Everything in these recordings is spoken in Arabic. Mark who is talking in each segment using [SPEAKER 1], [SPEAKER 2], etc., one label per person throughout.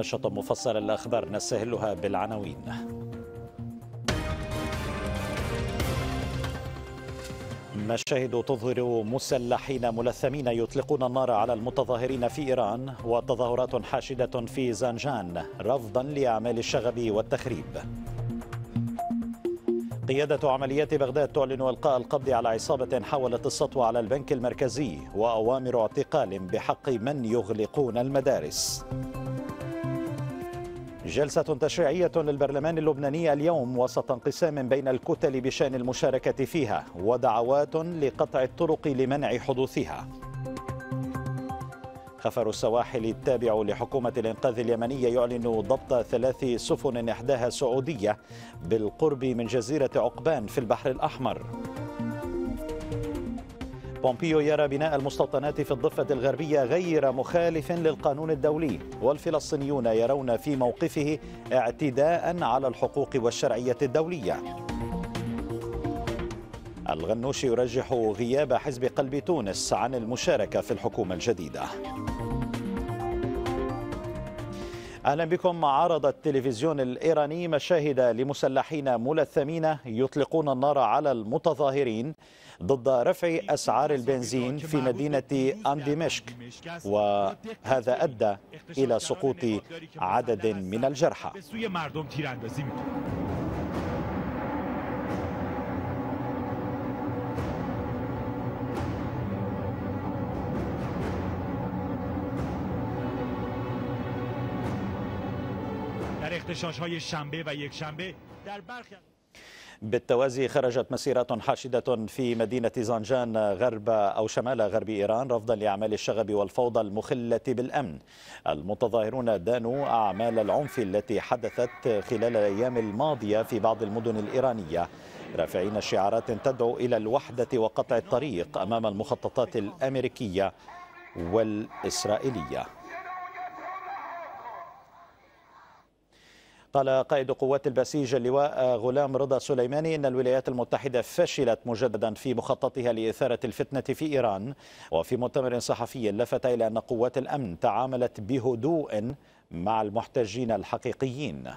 [SPEAKER 1] نشرة مفصلا الاخبار نسهلها بالعناوين مشاهد تظهر مسلحين ملثمين يطلقون النار على المتظاهرين في إيران وتظاهرات حاشدة في زنجان رفضا لأعمال الشغب والتخريب قيادة عمليات بغداد تعلن إلقاء القبض على عصابة حاولت السطو على البنك المركزي وأوامر اعتقال بحق من يغلقون المدارس جلسة تشريعية للبرلمان اللبناني اليوم وسط انقسام بين الكتل بشأن المشاركة فيها ودعوات لقطع الطرق لمنع حدوثها خفر السواحل التابع لحكومة الإنقاذ اليمنية يعلن ضبط ثلاث سفن إحداها سعودية بالقرب من جزيرة عقبان في البحر الأحمر بومبيو يرى بناء المستوطنات في الضفة الغربية غير مخالف للقانون الدولي والفلسطينيون يرون في موقفه اعتداء على الحقوق والشرعية الدولية الغنوش يرجح غياب حزب قلب تونس عن المشاركة في الحكومة الجديدة أهلا بكم عرض التلفزيون الإيراني مشاهد لمسلحين ملثمين يطلقون النار على المتظاهرين ضد رفع أسعار البنزين في مدينة أندمشك وهذا أدى إلى سقوط عدد من الجرحى اغتشاش های شنبه و یک شنبه در برخی بالتوازي خرجت مسيرات حاشدة في مدينة زنجان غرب أو شمال غرب إيران رفضا لأعمال الشغب والفوضى المخلة بالأمن المتظاهرون دانوا أعمال العنف التي حدثت خلال الأيام الماضية في بعض المدن الإيرانية رافعين شعارات تدعو إلى الوحدة وقطع الطريق أمام المخططات الأمريكية والإسرائيلية قال قائد قوات البسيج اللواء غلام رضا سليماني إن الولايات المتحدة فشلت مجددا في مخططها لإثارة الفتنة في إيران وفي مؤتمر صحفي لفت إلى أن قوات الأمن تعاملت بهدوء مع المحتجين الحقيقيين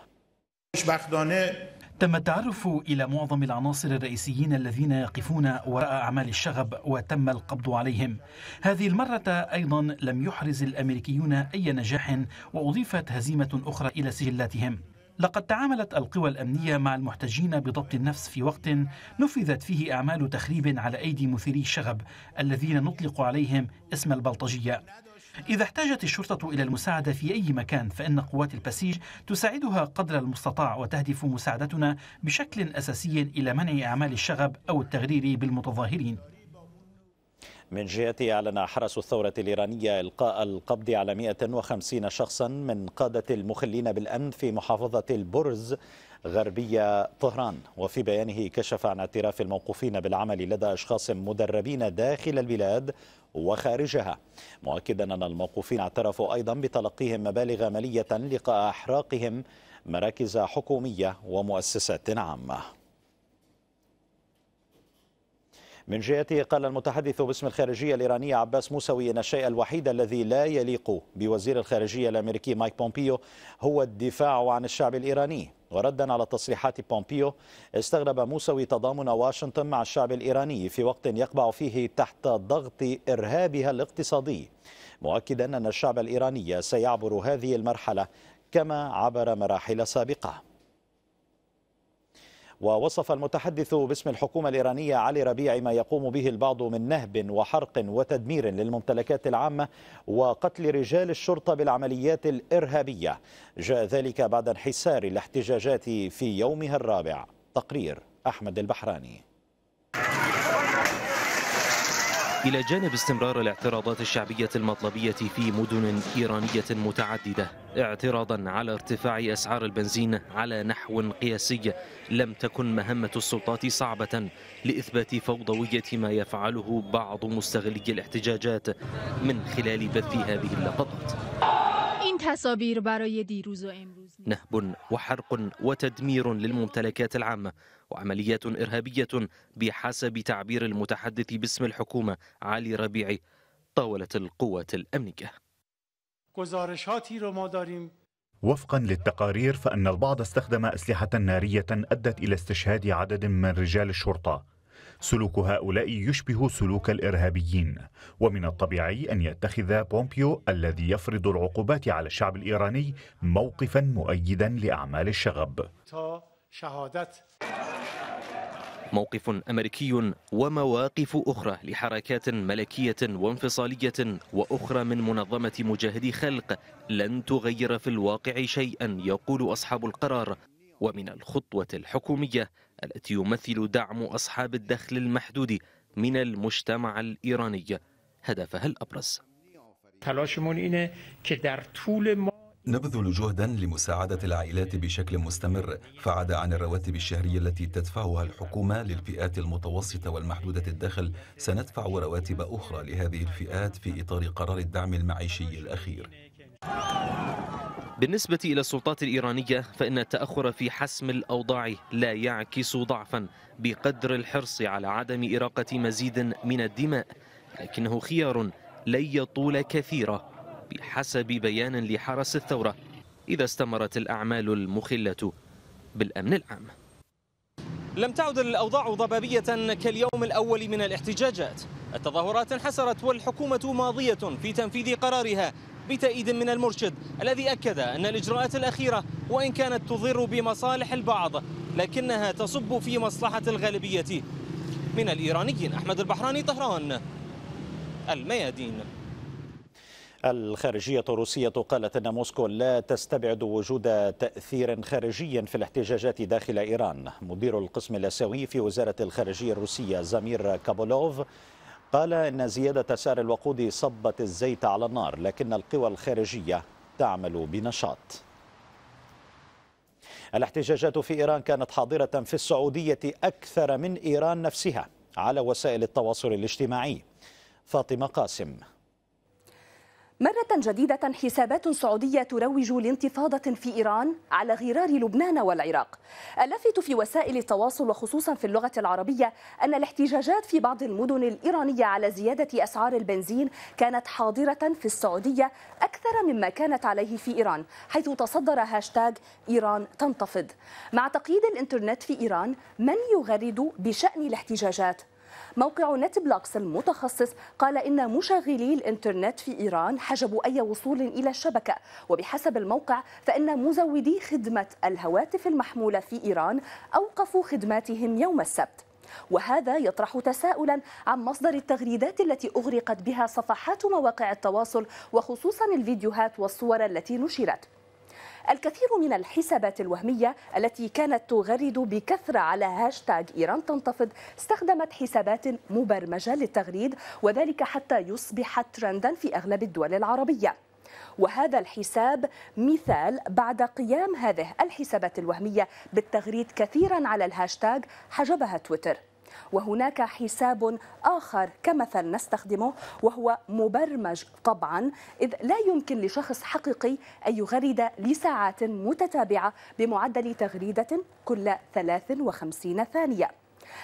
[SPEAKER 2] تم التعرف إلى معظم العناصر الرئيسيين الذين يقفون وراء أعمال الشغب وتم القبض عليهم هذه المرة أيضا لم يحرز الأمريكيون أي نجاح وأضيفت هزيمة أخرى إلى سجلاتهم لقد تعاملت القوى الأمنية مع المحتجين بضبط النفس في وقت نفذت فيه أعمال تخريب على أيدي مثيري الشغب الذين
[SPEAKER 1] نطلق عليهم اسم البلطجية إذا احتاجت الشرطة إلى المساعدة في أي مكان فإن قوات البسيج تساعدها قدر المستطاع وتهدف مساعدتنا بشكل أساسي إلى منع أعمال الشغب أو التغرير بالمتظاهرين من جهته أعلن حرس الثورة الإيرانية إلقاء القبض على 150 شخصا من قادة المخلين بالأمن في محافظة البرز غربية طهران وفي بيانه كشف عن اعتراف الموقوفين بالعمل لدى أشخاص مدربين داخل البلاد وخارجها مؤكدا أن الموقوفين اعترفوا أيضا بتلقيهم مبالغ مالية لقاء أحراقهم مراكز حكومية ومؤسسات عامة من جهته قال المتحدث باسم الخارجية الإيرانية عباس موسوي أن الشيء الوحيد الذي لا يليق بوزير الخارجية الأمريكي مايك بومبيو هو الدفاع عن الشعب الإيراني وردا على تصريحات بومبيو استغرب موسوي تضامن واشنطن مع الشعب الإيراني في وقت يقبع فيه تحت ضغط إرهابها الاقتصادي مؤكدا أن الشعب الإيراني سيعبر هذه المرحلة كما عبر مراحل سابقة ووصف المتحدث باسم الحكومة الإيرانية علي ربيع ما يقوم به البعض من نهب وحرق وتدمير للممتلكات العامة وقتل رجال الشرطة بالعمليات الإرهابية جاء ذلك بعد انحسار الاحتجاجات في يومها الرابع تقرير أحمد البحراني
[SPEAKER 3] إلى جانب استمرار الاعتراضات الشعبية المطلبية في مدن إيرانية متعددة اعتراضا على ارتفاع أسعار البنزين على نحو قياسي لم تكن مهمة السلطات صعبة لإثبات فوضوية ما يفعله بعض مستغلي الاحتجاجات من خلال بث هذه اللقطات
[SPEAKER 4] این تصاویر برای دیروز و امروز
[SPEAKER 3] نهب وحرق وتدمير للممتلكات العامة وعمليات إرهابية بحسب تعبير المتحدث باسم الحكومة علي ربيعي طاولت القوات الأمنية
[SPEAKER 2] وفقا للتقارير فإن البعض استخدم أسلحة نارية أدت إلى استشهاد عدد من رجال الشرطة سلوك هؤلاء يشبه سلوك الإرهابيين ومن الطبيعي أن يتخذ بومبيو الذي يفرض العقوبات على الشعب الإيراني موقفا مؤيدا لأعمال الشغب
[SPEAKER 3] موقف أمريكي ومواقف أخرى لحركات ملكية وانفصالية وأخرى من منظمة مجاهدي خلق لن تغير في الواقع شيئا يقول أصحاب القرار ومن الخطوة الحكومية التي يمثل دعم أصحاب الدخل المحدود من المجتمع الإيراني هدفها الأبرز
[SPEAKER 2] نبذل جهدا لمساعدة العائلات بشكل مستمر فعدا عن الرواتب الشهرية التي تدفعها الحكومة للفئات المتوسطة والمحدودة الدخل سندفع رواتب أخرى لهذه الفئات في إطار قرار الدعم المعيشي الأخير
[SPEAKER 3] بالنسبة إلى السلطات الإيرانية فإن التأخر في حسم الأوضاع لا يعكس ضعفا بقدر الحرص على عدم إراقة مزيد من الدماء لكنه خيار لن يطول كثيرا بحسب بيان لحرس الثورة إذا استمرت الأعمال المخلة بالأمن العام لم تعد الأوضاع ضبابية كاليوم الأول من الاحتجاجات التظاهرات انحسرت والحكومة ماضية في تنفيذ قرارها بتأييد من المرشد الذي أكد أن الإجراءات الأخيرة وإن كانت تضر بمصالح البعض لكنها تصب في مصلحة الغالبية من الإيرانيين أحمد البحراني طهران الميادين
[SPEAKER 1] الخارجية الروسية قالت أن موسكو لا تستبعد وجود تأثير خارجي في الاحتجاجات داخل إيران مدير القسم الآسيوي في وزارة الخارجية الروسية زمير كابولوف قال إن زيادة سعر الوقود صبت الزيت على النار لكن القوى الخارجية تعمل بنشاط الاحتجاجات في إيران كانت حاضرة في السعودية أكثر من إيران نفسها على وسائل التواصل الاجتماعي فاطمة قاسم
[SPEAKER 5] مرة جديدة حسابات سعودية تروج لانتفاضة في إيران على غرار لبنان والعراق. اللافت في وسائل التواصل وخصوصا في اللغة العربية أن الاحتجاجات في بعض المدن الإيرانية على زيادة أسعار البنزين كانت حاضرة في السعودية أكثر مما كانت عليه في إيران، حيث تصدر هاشتاغ إيران تنتفض. مع تقييد الإنترنت في إيران، من يغرد بشأن الاحتجاجات موقع نت بلوكس المتخصص قال إن مشغلي الإنترنت في إيران حجبوا أي وصول إلى الشبكة وبحسب الموقع فإن مزودي خدمة الهواتف المحمولة في إيران أوقفوا خدماتهم يوم السبت وهذا يطرح تساؤلا عن مصدر التغريدات التي اغرقت بها صفحات مواقع التواصل وخصوصا الفيديوهات والصور التي نشرت الكثير من الحسابات الوهمية التي كانت تغرد بكثرة على هاشتاغ إيران تنتفض استخدمت حسابات مبرمجة للتغريد وذلك حتى يصبح ترندا في أغلب الدول العربية وهذا الحساب مثال بعد قيام هذه الحسابات الوهمية بالتغريد كثيرا على الهاشتاغ حجبها تويتر وهناك حساب آخر كمثل نستخدمه وهو مبرمج طبعا إذ لا يمكن لشخص حقيقي أن يغرد لساعات متتابعة بمعدل تغريدة كل 53 ثانية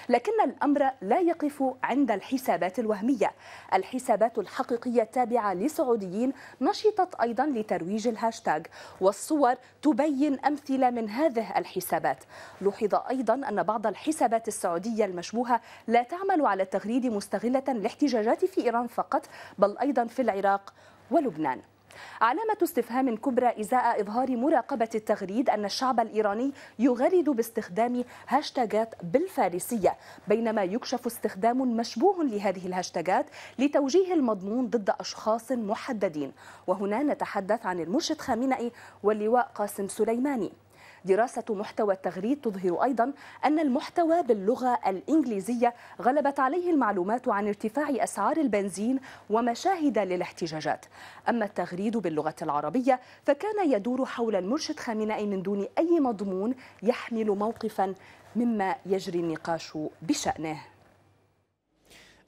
[SPEAKER 5] لكن الأمر لا يقف عند الحسابات الوهمية الحسابات الحقيقية التابعة لسعوديين نشطت أيضا لترويج الهاشتاج والصور تبين أمثلة من هذه الحسابات لوحظ أيضا أن بعض الحسابات السعودية المشبوهة لا تعمل على التغريد مستغلة الاحتجاجات في إيران فقط بل أيضا في العراق ولبنان علامة استفهام كبرى إزاء إظهار مراقبة التغريد أن الشعب الإيراني يغرد باستخدام هاشتاجات بالفارسية بينما يكشف استخدام مشبوه لهذه الهاشتاجات لتوجيه المضمون ضد أشخاص محددين وهنا نتحدث عن المرشد خامنئي واللواء قاسم سليماني دراسة محتوى التغريد تظهر أيضا أن المحتوى باللغة الإنجليزية غلبت عليه المعلومات عن ارتفاع أسعار البنزين ومشاهد للاحتجاجات أما التغريد باللغة العربية فكان يدور حول المرشد خامنئي من دون أي مضمون يحمل موقفا مما يجري النقاش بشأنه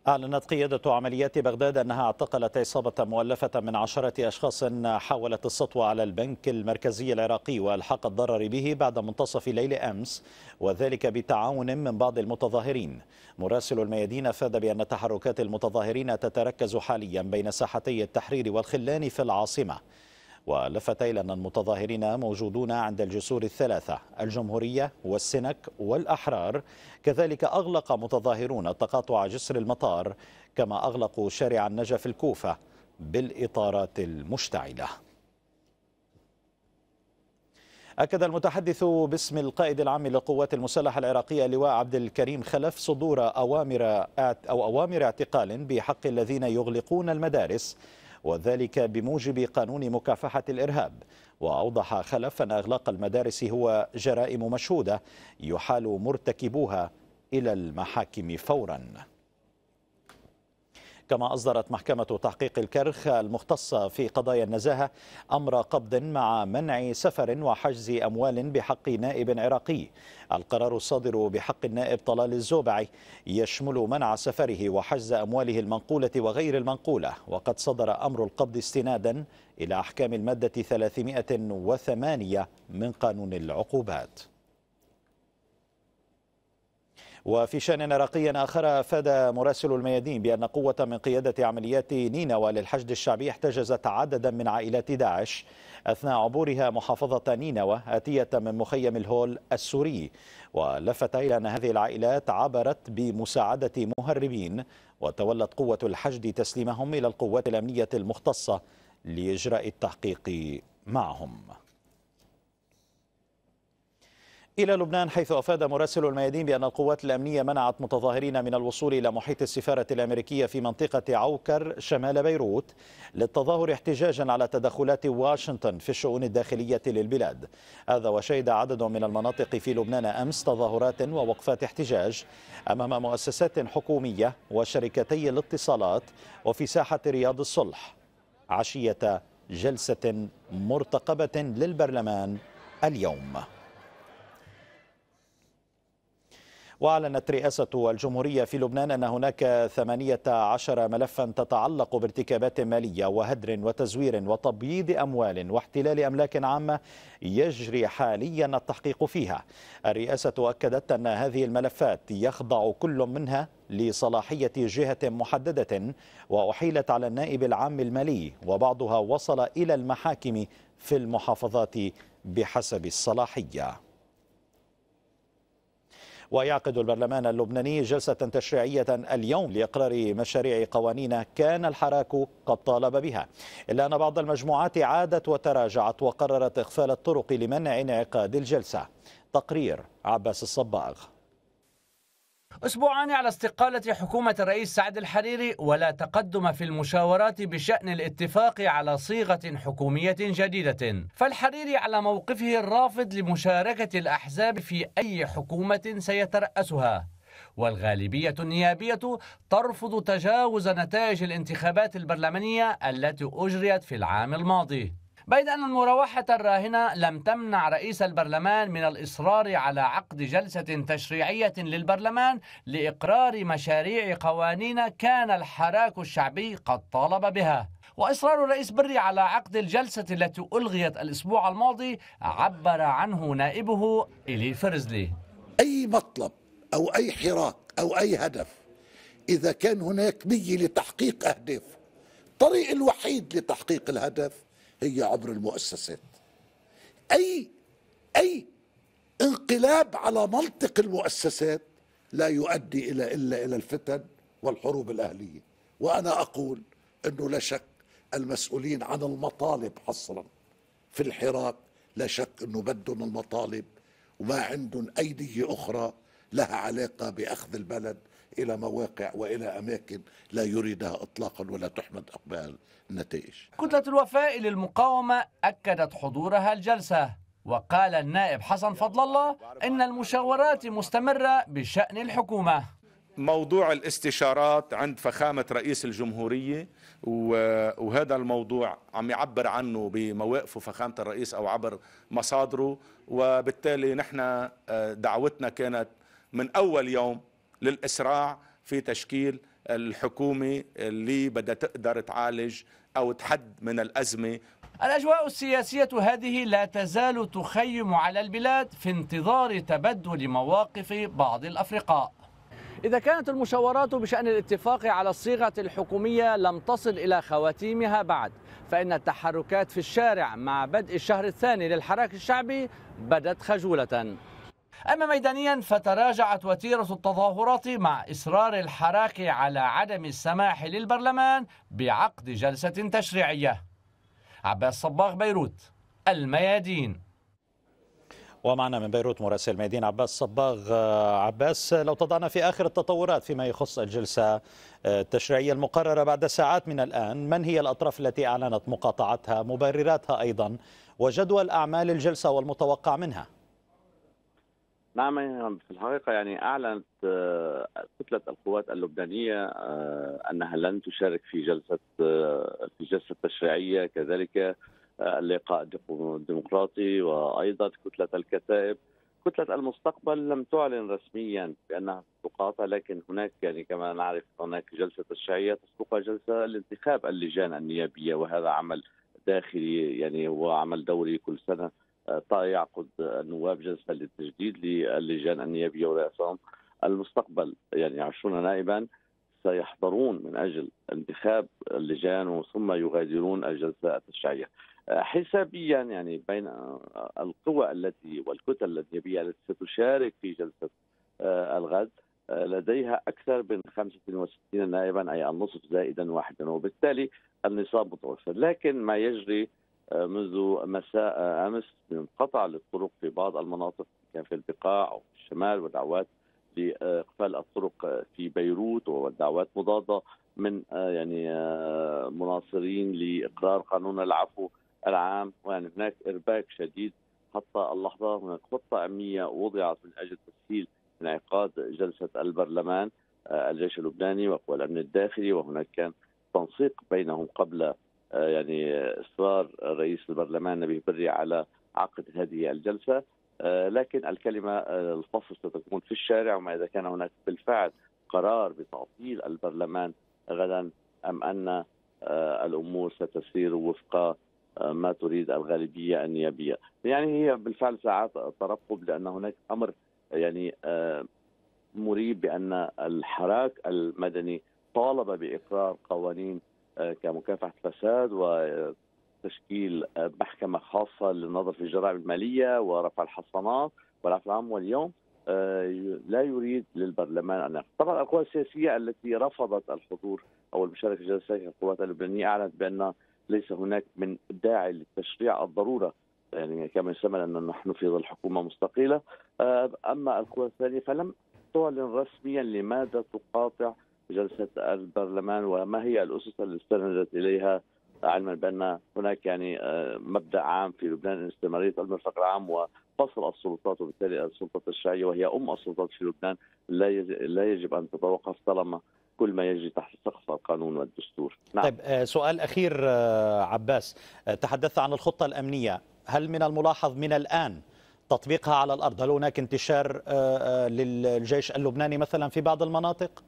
[SPEAKER 1] أعلنت قيادة عمليات بغداد أنها اعتقلت عصابة مؤلفة من عشرة أشخاص حاولت السطو على البنك المركزي العراقي والحق الضرر به بعد منتصف ليل أمس وذلك بتعاون من بعض المتظاهرين مراسل الميادين أفاد بأن تحركات المتظاهرين تتركز حاليا بين ساحتي التحرير والخلان في العاصمة ولفت إلى أن المتظاهرين موجودون عند الجسور الثلاثة الجمهورية والسنك والأحرار كذلك أغلق متظاهرون تقاطع جسر المطار كما أغلقوا شارع النجف الكوفة بالإطارات المشتعلة أكد المتحدث باسم القائد العام للقوات المسلحة العراقية اللواء عبد الكريم خلف صدور أوامر أو أوامر اعتقال بحق الذين يغلقون المدارس وذلك بموجب قانون مكافحة الإرهاب وأوضح خلف أن إغلاق المدارس هو جرائم مشهودة يحال مرتكبوها إلى المحاكم فوراً كما أصدرت محكمة تحقيق الكرخ المختصة في قضايا النزاهة أمر قبض مع منع سفر وحجز أموال بحق نائب عراقي القرار الصادر بحق النائب طلال الزوبعي يشمل منع سفره وحجز أمواله المنقولة وغير المنقولة وقد صدر أمر القبض استنادا إلى أحكام المادة 308 من قانون العقوبات وفي شأن عراقي آخر أفاد مراسل الميادين بأن قوة من قيادة عمليات نينوى للحشد الشعبي احتجزت عددا من عائلات داعش أثناء عبورها محافظة نينوى آتية من مخيم الهول السوري ولفت إلى أن هذه العائلات عبرت بمساعدة مهربين وتولت قوة الحشد تسليمهم إلى القوات الأمنية المختصة لإجراء التحقيق معهم إلى لبنان حيث أفاد مراسل الميادين بأن القوات الأمنية منعت متظاهرين من الوصول إلى محيط السفارة الأمريكية في منطقة عوكر شمال بيروت للتظاهر احتجاجا على تدخلات واشنطن في الشؤون الداخلية للبلاد هذا وشهد عدد من المناطق في لبنان أمس تظاهرات ووقفات احتجاج أمام مؤسسات حكومية وشركتي الاتصالات وفي ساحة رياض الصلح عشية جلسة مرتقبة للبرلمان اليوم وأعلنت رئاسة الجمهورية في لبنان أن هناك 18 ملفا تتعلق بارتكابات مالية وهدر وتزوير وتبييض أموال واحتلال أملاك عامة يجري حاليا التحقيق فيها الرئاسة أكدت أن هذه الملفات يخضع كل منها لصلاحية جهة محددة وأحيلت على النائب العام المالي وبعضها وصل إلى المحاكم في المحافظات بحسب الصلاحيه ويعقد البرلمان اللبناني جلسة تشريعية اليوم لإقرار مشاريع قوانين كان الحراك قد طالب بها إلا أن بعض المجموعات عادت وتراجعت وقررت إغفال الطرق لمنع انعقاد الجلسة تقرير عباس الصباغ
[SPEAKER 6] أسبوعان على استقالة حكومة الرئيس سعد الحريري ولا تقدم في المشاورات بشأن الاتفاق على صيغة حكومية جديدة فالحريري على موقفه الرافض لمشاركة الأحزاب في أي حكومة سيترأسها والغالبية النيابية ترفض تجاوز نتائج الانتخابات البرلمانية التي أجريت في العام الماضي بيد أن المراوحة الراهنة لم تمنع رئيس البرلمان من الإصرار على عقد جلسة تشريعية للبرلمان لإقرار مشاريع قوانين كان الحراك الشعبي قد طالب بها وإصرار الرئيس بري على عقد الجلسة التي ألغيت الأسبوع الماضي عبر عنه نائبه إلي فرزلي أي مطلب أو
[SPEAKER 7] أي حراك أو أي هدف إذا كان هناك نية لتحقيق أهداف الطريق الوحيد لتحقيق الهدف هي عبر المؤسسات اي اي انقلاب على منطق المؤسسات لا يؤدي الى الا الى الفتن والحروب الاهليه وانا اقول انه لا شك المسؤولين عن المطالب حصرا في الحراك لا شك انه بدهم المطالب وما عندهم اي اخرى لها علاقه باخذ البلد إلى مواقع وإلى أماكن لا يريدها إطلاقا ولا تحمد أقبال النتائج
[SPEAKER 6] كتلة الوفاء للمقاومة أكدت حضورها الجلسة وقال النائب حسن فضل الله إن المشاورات مستمرة بشأن الحكومة
[SPEAKER 2] موضوع الاستشارات عند فخامة رئيس الجمهورية وهذا الموضوع عم يعبر عنه بمواقفه فخامة الرئيس أو عبر مصادره وبالتالي نحن آه، دعوتنا كانت من أول يوم للإسراع في تشكيل الحكومة اللي بدها تقدر تعالج أو تحد من الأزمة
[SPEAKER 6] الأجواء السياسية هذه لا تزال تخيم على البلاد في انتظار تبدل مواقف بعض الأفرقاء إذا كانت المشاورات بشأن الاتفاق على الصيغة الحكومية لم تصل إلى خواتيمها بعد فإن التحركات في الشارع مع بدء الشهر الثاني للحراك الشعبي بدت خجولة أما ميدانيا فتراجعت وتيرة التظاهرات مع إصرار الحراك على عدم السماح للبرلمان بعقد جلسة تشريعية عباس صباغ بيروت الميادين
[SPEAKER 1] ومعنا من بيروت مراسل ميادين عباس صباغ عباس لو تضعنا في آخر التطورات فيما يخص الجلسة التشريعية المقررة بعد ساعات من الآن من هي الأطراف التي أعلنت مقاطعتها مبرراتها أيضا وجدول أعمال الجلسة والمتوقع منها
[SPEAKER 8] نعم يعني في الحقيقة يعني أعلنت آه، كتلة القوات اللبنانية آه، أنها لن تشارك في جلسة آه، في جلسة تشريعية كذلك اللقاء الديمقراطي وأيضا كتلة الكتائب كتلة المستقبل لم تعلن رسميا بأنها تقاطع لكن هناك يعني كما نعرف هناك جلسة تشريعية تسبقها جلسة لانتخاب اللجان النيابية وهذا عمل داخلي يعني هو عمل دوري كل سنة يعقد النواب جلسه للتجديد للجان النيابيه ورئاسهم المستقبل يعني 20 نائبا سيحضرون من اجل انتخاب اللجان ثم يغادرون الجلسه التشريعيه. حسابيا يعني بين القوى التي والكتل النيابيه التي ستشارك في جلسه آه، الغد آه، لديها اكثر من 65 نائبا اي النصف زائدا واحدا وبالتالي النصاب متوفر لكن ما يجري آه، منذ مساء امس انقطع للطرق في بعض المناطق كان في البقاع وفي الشمال ودعوات لاقفال الطرق في بيروت ودعوات مضاده من آه، يعني آه، مناصرين لاقرار قانون العفو العام ويعني هناك ارباك شديد حتى اللحظه هناك خطه امنيه وضعت من اجل تسهيل انعقاد جلسه البرلمان الجيش اللبناني وقوى الامن الداخلي وهناك كان تنسيق بينهم قبل آه، يعني اصرار رئيس البرلمان نبيه بري على عقد هذه الجلسه آه، لكن الكلمه آه، الفصل ستكون في الشارع وما اذا كان هناك بالفعل قرار بتعطيل البرلمان غدا ام ان الامور ستسير وفق ما تريد الغالبيه النيابيه، يعني هي بالفعل ساعات ترقب لان هناك امر يعني مريب بان الحراك المدني طالب باقرار قوانين آه، كمكافحه الفساد وتشكيل آه، محكمه خاصه للنظر في الجرائم الماليه ورفع الحصانات والعفو العام واليوم آه، لا يريد للبرلمان ان يحضر. طبعا القوى السياسيه التي رفضت الحضور او المشاركه في جلسه القوات اللبنانيه اعلنت بان ليس هناك من داعي للتشريع الضروره يعني كما يسمى ان نحن في ظل حكومه مستقيله اما القوى الثانيه فلم تعلن رسميا لماذا تقاطع جلسه البرلمان وما هي الاسس اللي استندت اليها علما بان هناك يعني آه، مبدا عام في لبنان استمراريه المرفق العام وفصل السلطات وبالتالي السلطه الشرعية وهي ام السلطات في لبنان لا لا يجب ان تتوقف طالما كل ما يجري تحت سقف القانون والدستور نعم. طيب
[SPEAKER 1] آه، سؤال أخير آه، عباس تحدثت عن الخطة الأمنية هل من الملاحظ من الآن تطبيقها على الأرض هل هناك انتشار للجيش اللبناني مثلا في بعض المناطق؟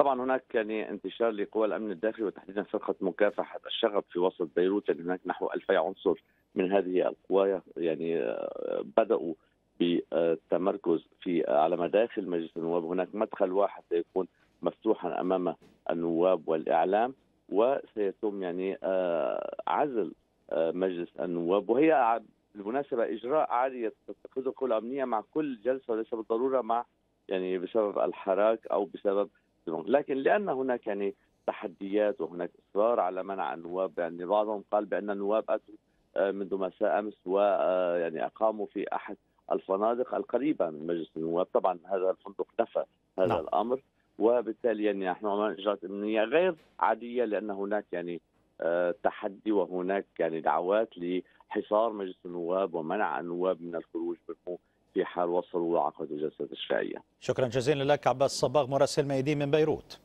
[SPEAKER 8] طبعا هناك يعني انتشار لقوى الامن الداخلي وتحديدا فرقه مكافحه الشغب في وسط بيروت يعني هناك نحو 2000 عنصر من هذه القوى يعني آه، بداوا بالتمركز في آه، على مداخل مجلس النواب هناك مدخل واحد سيكون مفتوحا امام النواب والاعلام وسيتم يعني آه، عزل مجلس النواب وهي بالمناسبه اجراء عالي تتخذه القوى الامنيه مع كل جلسه وليس بالضروره مع يعني بسبب الحراك او بسبب لكن لان هناك يعني تحديات وهناك اصرار على منع النواب يعني بعضهم قال بان النواب اتوا آه، منذ مساء امس ويعني آه، اقاموا في احد الفنادق القريبه من مجلس النواب طبعا هذا الفندق نفى هذا لا. نعم. الامر وبالتالي يعني نحن عملنا اجراءات امنيه غير عاديه لان هناك يعني آه، تحدي وهناك يعني دعوات لحصار مجلس النواب ومنع النواب من الخروج منه في حال وصلوا وعقدوا جلسة تشريعية شكرا
[SPEAKER 1] جزيلا لك عباس صباغ مراسل ميدين من بيروت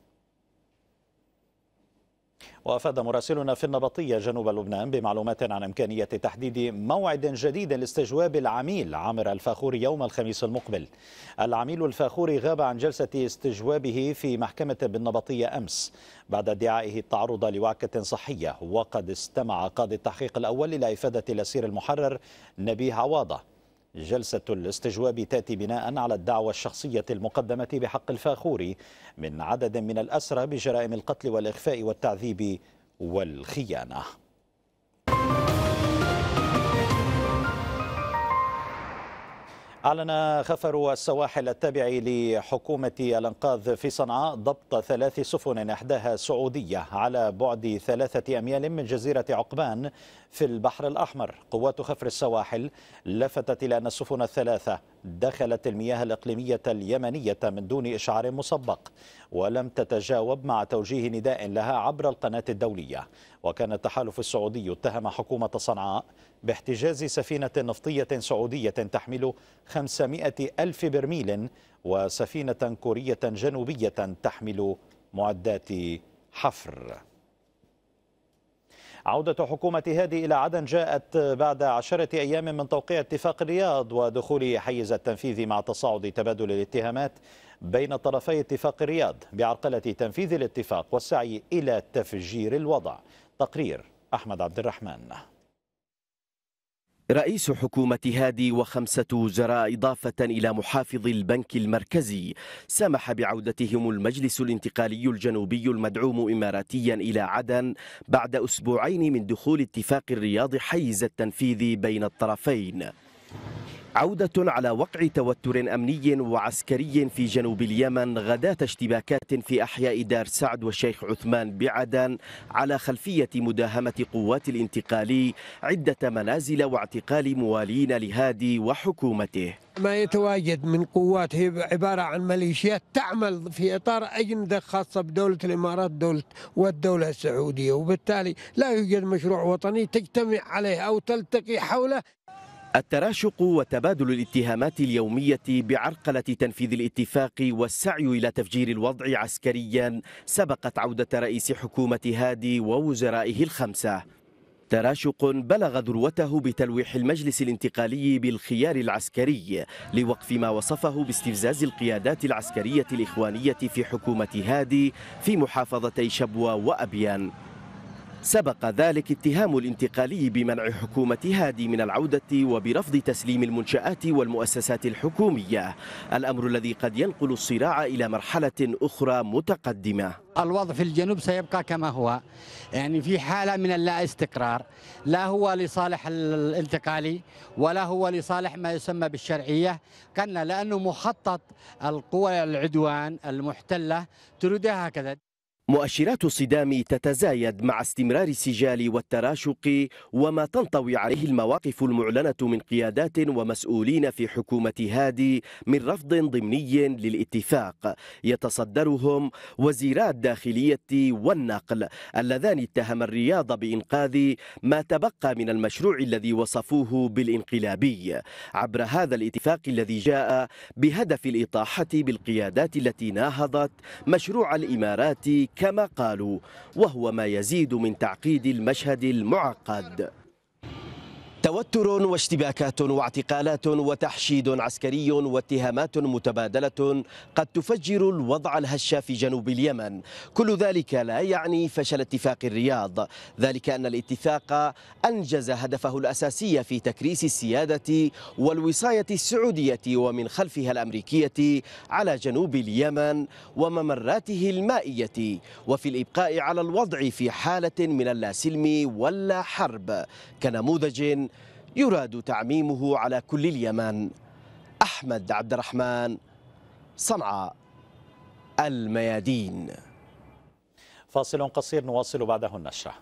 [SPEAKER 1] وافاد مراسلنا في النبطيه جنوب لبنان بمعلومات عن امكانيه تحديد موعد جديد لاستجواب العميل عامر الفاخوري يوم الخميس المقبل. العميل الفاخوري غاب عن جلسه استجوابه في محكمه بالنبطيه امس بعد ادعائه التعرض لوعكه صحيه وقد استمع قاضي التحقيق الاول الى افاده الاسير المحرر نبيه عواضه. جلسة الاستجواب تأتي بناء على الدعوى الشخصية المقدمة بحق الفاخوري من عدد من الأسرى بجرائم القتل والإخفاء والتعذيب والخيانة أعلن خفر السواحل التابع لحكومة الأنقاذ في صنعاء ضبط ثلاث سفن إحداها سعودية على بعد ثلاثة أميال من جزيرة عقبان في البحر الأحمر قوات خفر السواحل لفتت إلى أن السفن الثلاثة دخلت المياه الإقليمية اليمنية من دون إشعار مسبق ولم تتجاوب مع توجيه نداء لها عبر القناة الدولية وكان التحالف السعودي اتهم حكومة صنعاء باحتجاز سفينة نفطية سعودية تحمل 500 ألف برميل وسفينة كورية جنوبية تحمل معدات حفر عودة حكومة هادي إلى عدن جاءت بعد عشرة أيام من توقيع اتفاق الرياض ودخول حيز التنفيذ مع تصاعد تبادل الاتهامات بين طرفي اتفاق الرياض بعرقلة تنفيذ الاتفاق والسعي إلى تفجير الوضع تقرير أحمد عبد الرحمن
[SPEAKER 9] رئيس حكومة هادي وخمسة وزراء إضافة إلى محافظ البنك المركزي سمح بعودتهم المجلس الانتقالي الجنوبي المدعوم إماراتيا إلى عدن بعد أسبوعين من دخول اتفاق الرياض حيز التنفيذ بين الطرفين عودة على وقع توتر أمني وعسكري في جنوب اليمن غداة اشتباكات في أحياء دار سعد والشيخ عثمان بعدن على خلفية مداهمة قوات الانتقالي عدة منازل واعتقال موالين لهادي وحكومته
[SPEAKER 7] ما يتواجد من قوات هي عبارة عن ميليشيات تعمل في إطار أجندة خاصة بدولة الإمارات دولة والدولة السعودية وبالتالي لا يوجد مشروع وطني تجتمع عليه أو تلتقي حوله
[SPEAKER 9] التراشق وتبادل الاتهامات اليومية بعرقلة تنفيذ الاتفاق والسعي إلى تفجير الوضع عسكريا سبقت عودة رئيس حكومة هادي ووزرائه الخمسة تراشق بلغ ذروته بتلويح المجلس الانتقالي بالخيار العسكري لوقف ما وصفه باستفزاز القيادات العسكرية الإخوانية في حكومة هادي في محافظتي شبوة وأبيان سبق ذلك اتهام الانتقالي بمنع حكومة هادي من العودة وبرفض تسليم المنشآت والمؤسسات الحكومية الأمر الذي قد ينقل الصراع إلى مرحلة أخرى متقدمة
[SPEAKER 10] الوضع في الجنوب سيبقى كما هو يعني في حالة من اللا استقرار لا هو لصالح الانتقالي ولا هو لصالح ما يسمى بالشرعية كان لأنه مخطط القوى العدوان المحتلة تريدها هكذا
[SPEAKER 9] مؤشرات الصدام تتزايد مع استمرار السجال والتراشق وما تنطوي عليه المواقف المعلنة من قيادات ومسؤولين في حكومة هادي من رفض ضمني للاتفاق يتصدرهم وزيرا الداخلية والنقل اللذان اتهم الرياض بإنقاذ ما تبقى من المشروع الذي وصفوه بالانقلابي عبر هذا الاتفاق الذي جاء بهدف الإطاحة بالقيادات التي ناهضت مشروع الإمارات كما قالوا وهو ما يزيد من تعقيد المشهد المعقد توتر واشتباكات واعتقالات وتحشيد عسكري واتهامات متبادله قد تفجر الوضع الهش في جنوب اليمن كل ذلك لا يعني فشل اتفاق الرياض ذلك ان الاتفاق انجز هدفه الاساسي في تكريس السياده والوصايه السعوديه ومن خلفها الامريكيه على جنوب اليمن وممراته المائيه وفي الابقاء على الوضع في حاله من اللا سلم ولا حرب كنموذج يراد تعميمه على كل اليمن أحمد عبد الرحمن صنعاء الميادين فاصل قصير نواصل
[SPEAKER 1] بعده النشرة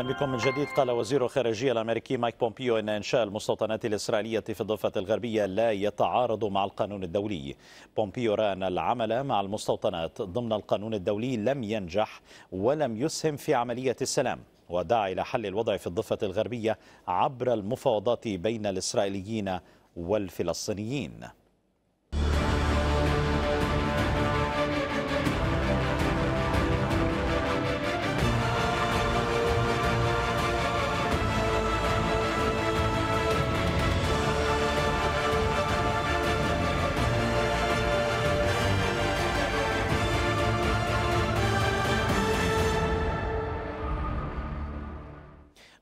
[SPEAKER 1] اهلا بكم من جديد قال وزير الخارجيه الامريكي مايك بومبيو ان انشاء المستوطنات الاسرائيليه في الضفه الغربيه لا يتعارض مع القانون الدولي. بومبيو راى ان العمل مع المستوطنات ضمن القانون الدولي لم ينجح ولم يسهم في عمليه السلام. ودعا الى حل الوضع في الضفه الغربيه عبر المفاوضات بين الاسرائيليين والفلسطينيين.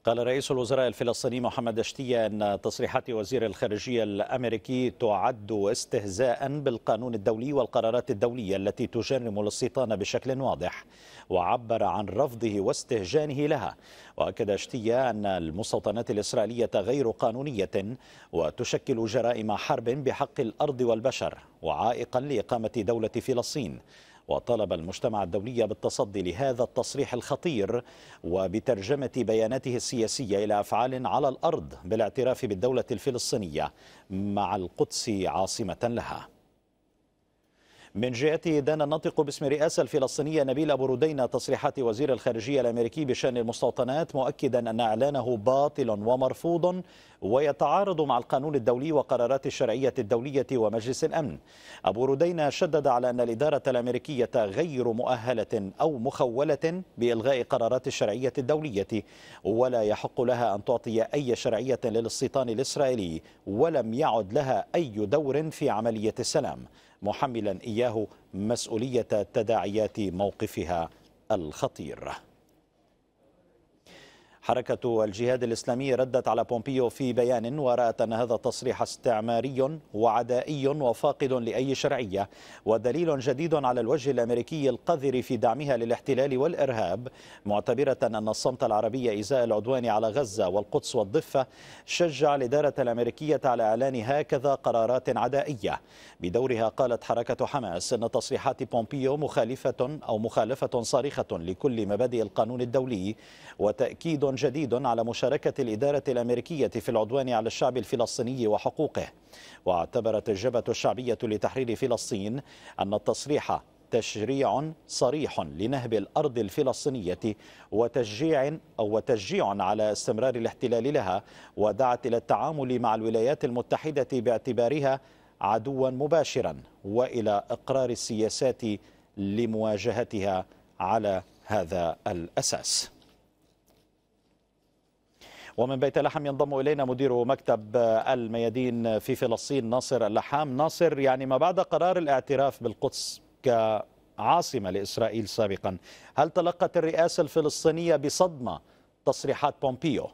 [SPEAKER 1] قال رئيس الوزراء الفلسطيني محمد اشتية أن تصريحات وزير الخارجية الأمريكي تعد استهزاء بالقانون الدولي والقرارات الدولية التي تجرم الاستيطان بشكل واضح وعبر عن رفضه واستهجانه لها وأكد اشتية أن المستوطنات الإسرائيلية غير قانونية وتشكل جرائم حرب بحق الأرض والبشر وعائقا لإقامة دولة فلسطين وطلب المجتمع الدولي بالتصدي لهذا التصريح الخطير وبترجمة بياناته السياسية إلى أفعال على الأرض بالاعتراف بالدولة الفلسطينية مع القدس عاصمة لها من جهته دان الناطق باسم الرئاسة الفلسطينية نبيل أبو ردين تصريحات وزير الخارجية الأمريكي بشأن المستوطنات مؤكدا أن إعلانه باطل ومرفوض ويتعارض مع القانون الدولي وقرارات الشرعية الدولية ومجلس الأمن أبو ردين شدد على أن الإدارة الأمريكية غير مؤهلة أو مخولة بإلغاء قرارات الشرعية الدولية ولا يحق لها أن تعطي أي شرعية للاستيطان الإسرائيلي ولم يعد لها أي دور في عملية السلام محملا إياه مسؤولية تداعيات موقفها الخطير حركة الجهاد الإسلامي ردت على بومبيو في بيان ورأت أن هذا التصريح استعماري وعدائي وفاقد لأي شرعية ودليل جديد على الوجه الأمريكي القذر في دعمها للاحتلال والإرهاب معتبرة أن الصمت العربي إزاء العدوان على غزة والقدس والضفة شجع الإدارة الأمريكية على إعلان هكذا قرارات عدائية بدورها قالت حركة حماس أن تصريحات بومبيو مخالفة أو مخالفة صارخة لكل مبادئ القانون الدولي وتأكيد جديد على مشاركة الإدارة الأمريكية في العدوان على الشعب الفلسطيني وحقوقه واعتبرت الجبهة الشعبية لتحرير فلسطين أن التصريح تشريع صريح لنهب الأرض الفلسطينية وتشجيع أو وتشجيع على استمرار الاحتلال لها ودعت إلى التعامل مع الولايات المتحدة باعتبارها عدوا مباشرا وإلى إقرار السياسات لمواجهتها على هذا الأساس ومن بيت لحم ينضم إلينا مدير مكتب الميادين في فلسطين ناصر اللحام ناصر يعني ما بعد قرار الاعتراف بالقدس كعاصمة لإسرائيل سابقا هل تلقت الرئاسة الفلسطينية بصدمة تصريحات بومبيو؟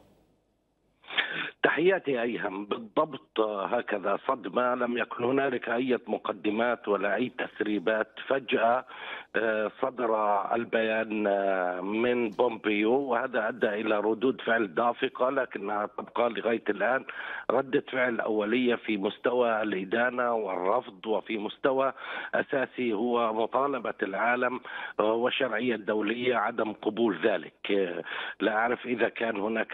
[SPEAKER 7] تحياتي أيهم بالضبط هكذا صدمة لم يكن هنالك أي مقدمات ولا أي تسريبات فجأة آه، صدر البيان آه، من بومبيو وهذا أدى إلى ردود فعل دافقة لكنها تبقى لغاية الآن ردة فعل أولية في مستوى الإدانة والرفض وفي مستوى أساسي هو مطالبة العالم آه، والشرعية الدولية عدم قبول ذلك لا أعرف إذا كان هناك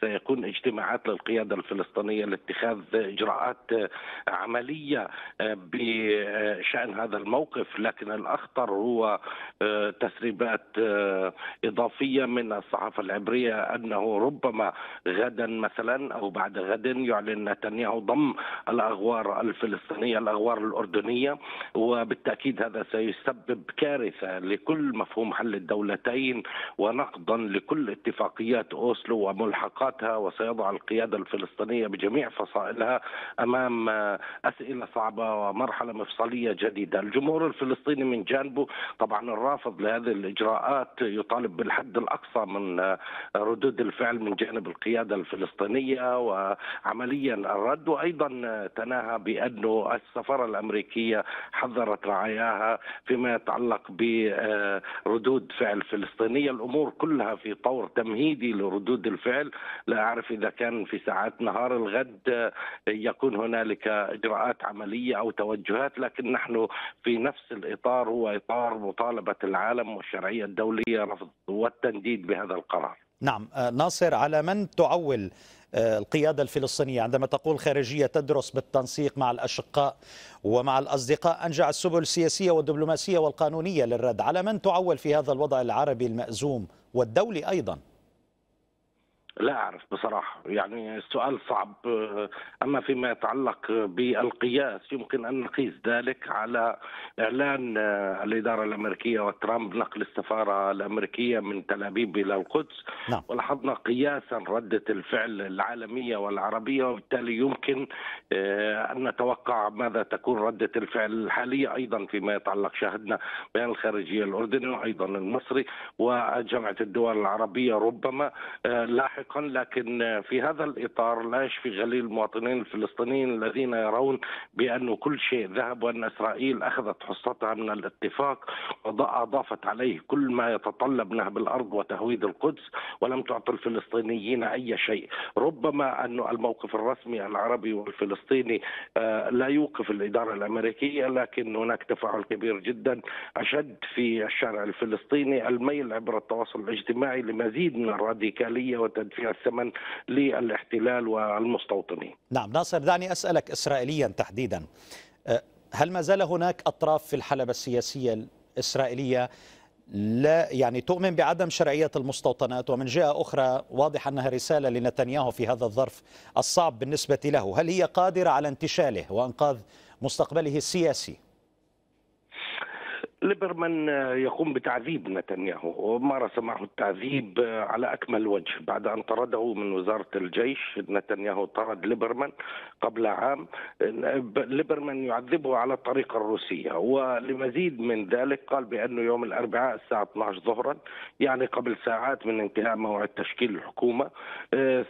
[SPEAKER 7] سيكون اجتماعات للقيادة القياده الفلسطينيه لاتخاذ اجراءات عمليه آه، بشان هذا الموقف لكن الاخطر هو آه، تسريبات آه، اضافيه من الصحافه العبريه انه ربما غدا مثلا او بعد غد يعلن نتنياهو ضم الاغوار الفلسطينيه الاغوار الاردنيه وبالتاكيد هذا سيسبب كارثه لكل مفهوم حل الدولتين ونقضا لكل اتفاقيات اوسلو وملحقاتها وسيضع القياده القياده الفلسطينيه بجميع فصائلها امام اسئله صعبه ومرحله مفصليه جديده، الجمهور الفلسطيني من جانبه طبعا الرافض لهذه الاجراءات يطالب بالحد الاقصى من ردود الفعل من جانب القياده الفلسطينيه وعمليا الرد وايضا تناهى بانه السفاره الامريكيه حذرت رعاياها فيما يتعلق بردود فعل فلسطينيه، الامور كلها في طور تمهيدي لردود الفعل، لا اعرف اذا كان في ساعات نهار الغد يكون هنالك اجراءات عمليه او توجهات لكن نحن في نفس الاطار هو اطار مطالبه العالم والشرعيه الدوليه رفض والتنديد بهذا القرار.
[SPEAKER 2] نعم
[SPEAKER 1] آه، ناصر على من تعول آه، القيادة الفلسطينية عندما تقول خارجية تدرس بالتنسيق مع الأشقاء ومع الأصدقاء أنجع السبل السياسية والدبلوماسية والقانونية للرد على من تعول في هذا الوضع العربي المأزوم والدولي أيضاً
[SPEAKER 7] لا أعرف بصراحة يعني السؤال صعب أما فيما يتعلق بالقياس يمكن أن نقيس ذلك على إعلان الإدارة الأمريكية وترامب نقل السفارة الأمريكية من تل أبيب إلى القدس نعم. ولاحظنا قياسا ردة الفعل العالمية والعربية وبالتالي يمكن آه، أن نتوقع ماذا تكون ردة الفعل الحالية أيضا فيما يتعلق شاهدنا بيان الخارجية الأردني وأيضا المصري وجامعة الدول العربية ربما آه، لاحقا لاحقا لكن في هذا الإطار لا يشفي غليل المواطنين الفلسطينيين الذين يرون بأن كل شيء ذهب وأن إسرائيل أخذت حصتها من الاتفاق وأضافت عليه كل ما يتطلب نهب الأرض وتهويد القدس ولم تعطي الفلسطينيين أي شيء ربما أن الموقف الرسمي العربي والفلسطيني آه، لا يوقف الإدارة الأمريكية لكن هناك تفاعل كبير جدا أشد في الشارع الفلسطيني الميل عبر التواصل الاجتماعي لمزيد من الراديكالية وتد يسدد فيها الثمن للاحتلال والمستوطنين
[SPEAKER 1] نعم ناصر دعني أسألك إسرائيليا تحديدا أه، هل ما زال هناك أطراف في الحلبة السياسية الإسرائيلية لا يعني تؤمن بعدم شرعية المستوطنات ومن جهة أخرى واضح أنها رسالة لنتنياهو في هذا الظرف الصعب بالنسبة له هل هي قادرة على انتشاله وأنقاذ مستقبله السياسي؟
[SPEAKER 7] ليبرمان يقوم بتعذيب نتنياهو ومارس معه التعذيب على أكمل وجه بعد أن طرده من وزارة الجيش نتنياهو طرد ليبرمان قبل عام ليبرمان يعذبه على الطريقة الروسية ولمزيد من ذلك قال بأنه يوم الأربعاء الساعة 12 ظهرا يعني قبل ساعات من انتهاء موعد تشكيل الحكومة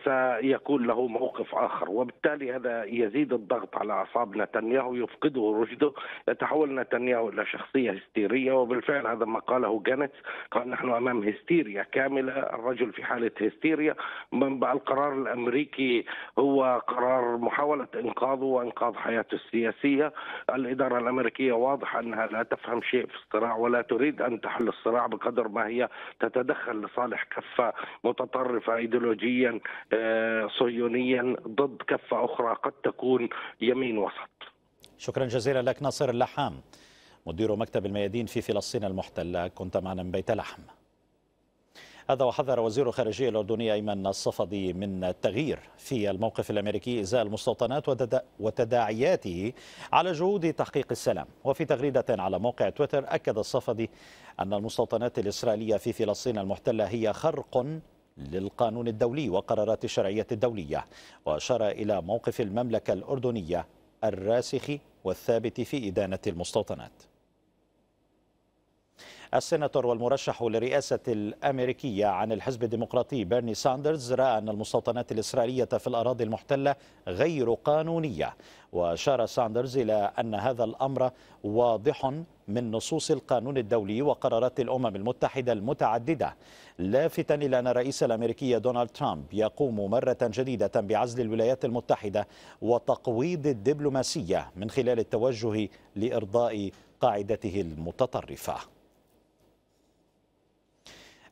[SPEAKER 7] سيكون له موقف آخر وبالتالي هذا يزيد الضغط على أعصاب نتنياهو يفقده رشده يتحول نتنياهو إلى شخصية هستيرية وبالفعل هذا ما قاله جانتس قال نحن أمام هستيريا كاملة الرجل في حالة هستيريا منبع القرار الأمريكي هو قرار محاولة إنقاذه وإنقاذ حياته السياسية الإدارة الأمريكية واضح أنها لا تفهم شيء في الصراع ولا تريد أن تحل الصراع بقدر ما هي تتدخل لصالح كفة متطرفة ايديولوجيا آه، صهيونيا ضد كفة أخرى قد تكون يمين وسط
[SPEAKER 1] شكرا جزيلا لك ناصر اللحام مدير مكتب الميادين في فلسطين المحتلة كنت معنا من بيت لحم هذا وحذر وزير الخارجية الأردني أيمن الصفدي من التغيير في الموقف الأمريكي إزاء المستوطنات وتداعياته على جهود تحقيق السلام وفي تغريدة على موقع تويتر أكد الصفدي أن المستوطنات الإسرائيلية في فلسطين المحتلة هي خرق للقانون الدولي وقرارات الشرعية الدولية وأشار إلى موقف المملكة الأردنية الراسخ والثابت في إدانة المستوطنات السيناتور والمرشح للرئاسة الأمريكية عن الحزب الديمقراطي بيرني ساندرز رأى أن المستوطنات الإسرائيلية في الأراضي المحتلة غير قانونية وأشار ساندرز إلى أن هذا الأمر واضح من نصوص القانون الدولي وقرارات الأمم المتحدة المتعددة لافتا إلى أن الرئيس الأمريكي دونالد ترامب يقوم مرة جديدة بعزل الولايات المتحدة وتقويض الدبلوماسية من خلال التوجه لإرضاء قاعدته المتطرفة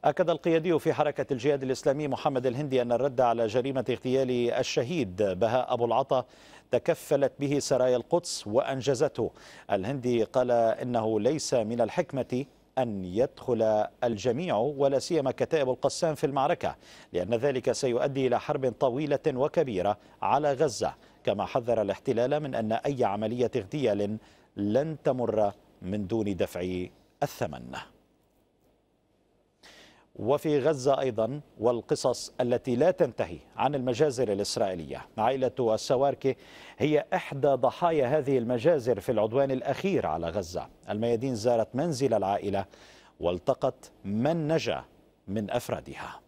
[SPEAKER 1] أكد القيادي في حركة الجهاد الإسلامي محمد الهندي أن الرد على جريمة اغتيال الشهيد بهاء أبو العطا تكفلت به سرايا القدس وأنجزته الهندي قال إنه ليس من الحكمة أن يدخل الجميع ولا سيما كتائب القسام في المعركة لأن ذلك سيؤدي إلى حرب طويلة وكبيرة على غزة كما حذر الاحتلال من أن أي عملية اغتيال لن تمر من دون دفع الثمن وفي غزة أيضا والقصص التي لا تنتهي عن المجازر الإسرائيلية عائلة السواركي هي إحدى ضحايا هذه المجازر في العدوان الأخير على غزة الميادين زارت منزل العائلة والتقت من نجا من أفرادها